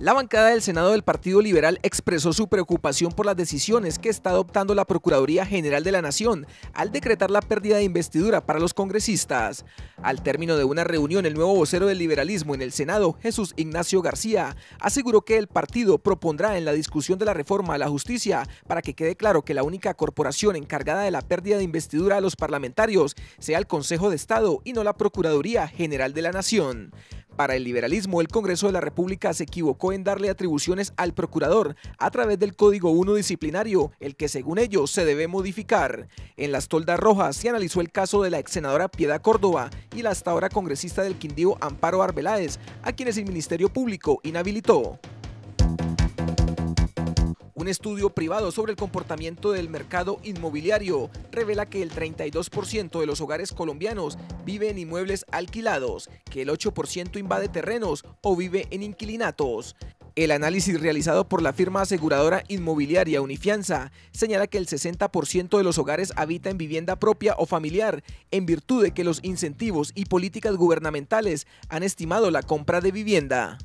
La bancada del Senado del Partido Liberal expresó su preocupación por las decisiones que está adoptando la Procuraduría General de la Nación al decretar la pérdida de investidura para los congresistas. Al término de una reunión, el nuevo vocero del liberalismo en el Senado, Jesús Ignacio García, aseguró que el partido propondrá en la discusión de la reforma a la justicia para que quede claro que la única corporación encargada de la pérdida de investidura a los parlamentarios sea el Consejo de Estado y no la Procuraduría General de la Nación. Para el liberalismo, el Congreso de la República se equivocó en darle atribuciones al procurador a través del Código 1 disciplinario, el que según ellos se debe modificar. En las toldas rojas se analizó el caso de la ex senadora Piedad Córdoba y la hasta ahora congresista del Quindío Amparo Arbeláez, a quienes el Ministerio Público inhabilitó. Un estudio privado sobre el comportamiento del mercado inmobiliario revela que el 32% de los hogares colombianos vive en inmuebles alquilados, que el 8% invade terrenos o vive en inquilinatos. El análisis realizado por la firma aseguradora inmobiliaria Unifianza señala que el 60% de los hogares habita en vivienda propia o familiar, en virtud de que los incentivos y políticas gubernamentales han estimado la compra de vivienda.